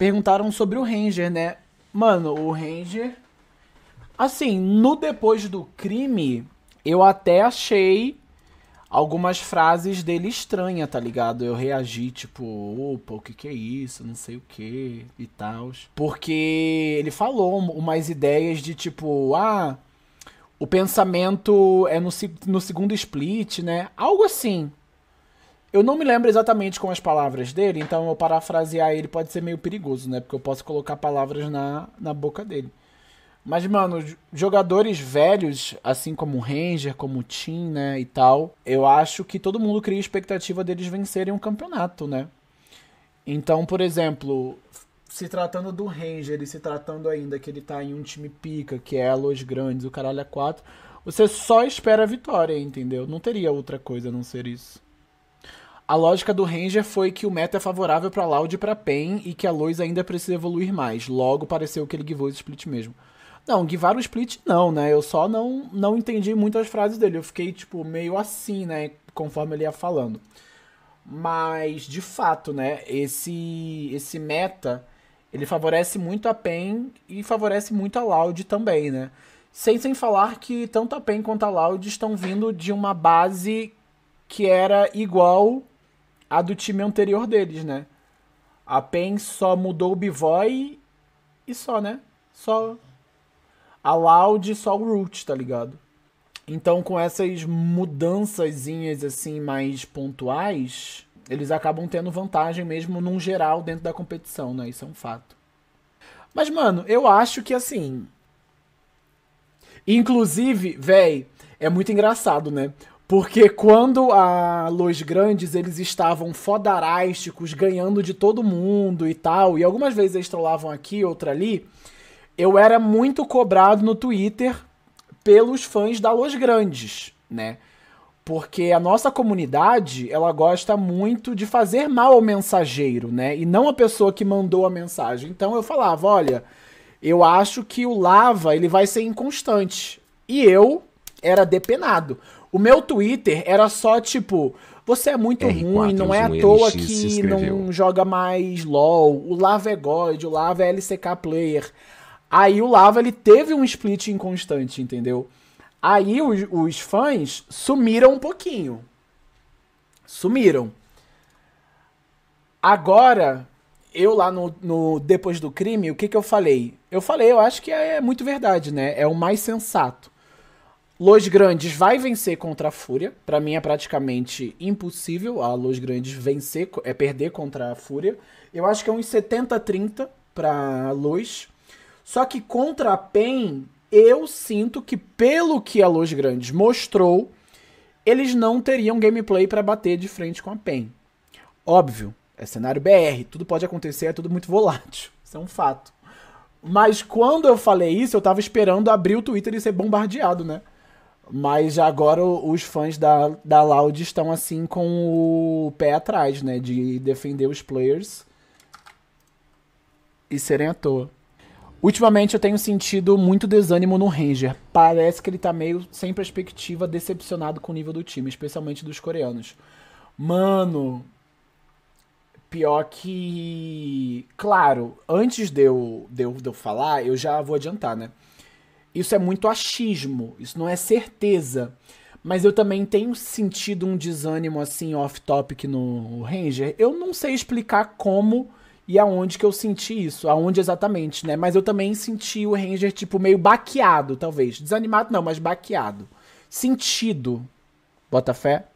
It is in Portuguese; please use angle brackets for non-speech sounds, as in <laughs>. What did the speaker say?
Perguntaram sobre o Ranger, né? Mano, o Ranger. Assim, no depois do crime, eu até achei algumas frases dele estranha, tá ligado? Eu reagi, tipo, opa, o que que é isso? Não sei o que e tal. Porque ele falou umas ideias de tipo, ah, o pensamento é no, no segundo split, né? Algo assim. Eu não me lembro exatamente com as palavras dele, então eu parafrasear ele pode ser meio perigoso, né? Porque eu posso colocar palavras na, na boca dele. Mas, mano, jogadores velhos, assim como o Ranger, como o Tim, né, e tal, eu acho que todo mundo cria expectativa deles vencerem um campeonato, né? Então, por exemplo, se tratando do Ranger e se tratando ainda que ele tá em um time pica, que é a Los Grandes, o Caralho é quatro, você só espera a vitória, entendeu? Não teria outra coisa a não ser isso. A lógica do Ranger foi que o meta é favorável para Loud e para Pain e que a Lois ainda precisa evoluir mais. Logo, pareceu que ele guivou o split mesmo. Não, givar o split não, né? Eu só não, não entendi muitas frases dele. Eu fiquei, tipo, meio assim, né? Conforme ele ia falando. Mas, de fato, né? Esse, esse meta, ele favorece muito a Pen e favorece muito a Loud também, né? Sem, sem falar que tanto a Pen quanto a Loud estão vindo de uma base que era igual a do time anterior deles, né? A PEN só mudou o Bivoy e só, né? Só. A Loud só o Root, tá ligado? Então, com essas mudançazinhas assim mais pontuais, eles acabam tendo vantagem mesmo num geral dentro da competição, né? Isso é um fato. Mas, mano, eu acho que assim. Inclusive, véi, é muito engraçado, né? Porque quando a Los Grandes eles estavam fodarásticos, ganhando de todo mundo e tal, e algumas vezes eles trollavam aqui, outra ali, eu era muito cobrado no Twitter pelos fãs da Los Grandes, né? Porque a nossa comunidade, ela gosta muito de fazer mal ao mensageiro, né? E não a pessoa que mandou a mensagem. Então eu falava, olha, eu acho que o Lava, ele vai ser inconstante. E eu era depenado. O meu Twitter era só tipo, você é muito R4, ruim, não é à toa que não joga mais LOL. O Lava é God, o Lava é LCK player. Aí o Lava ele teve um split inconstante, entendeu? Aí os, os fãs sumiram um pouquinho. Sumiram. Agora, eu lá no, no, Depois do Crime, o que, que eu falei? Eu falei, eu acho que é, é muito verdade, né? É o mais sensato. Los Grandes vai vencer contra a Fúria. Para mim é praticamente impossível a Los Grandes vencer, é perder contra a Fúria. Eu acho que é uns 70-30 para Los. Só que contra a PEN, eu sinto que pelo que a Los Grandes mostrou, eles não teriam gameplay para bater de frente com a PEN. Óbvio, é cenário BR, tudo pode acontecer, é tudo muito volátil. <laughs> Isso é um fato. Mas quando eu falei isso, eu tava esperando abrir o Twitter e ser bombardeado, né? Mas agora os fãs da, da Loud estão assim com o pé atrás, né? De defender os players e serem à toa. Ultimamente eu tenho sentido muito desânimo no Ranger. Parece que ele tá meio sem perspectiva, decepcionado com o nível do time, especialmente dos coreanos. Mano, pior que. Claro, antes de eu, de eu, de eu falar, eu já vou adiantar, né? Isso é muito achismo, isso não é certeza. Mas eu também tenho sentido um desânimo assim off-topic no Ranger. Eu não sei explicar como e aonde que eu senti isso, aonde exatamente, né? Mas eu também senti o Ranger tipo meio baqueado, talvez. Desanimado não, mas baqueado. Sentido. Bota fé?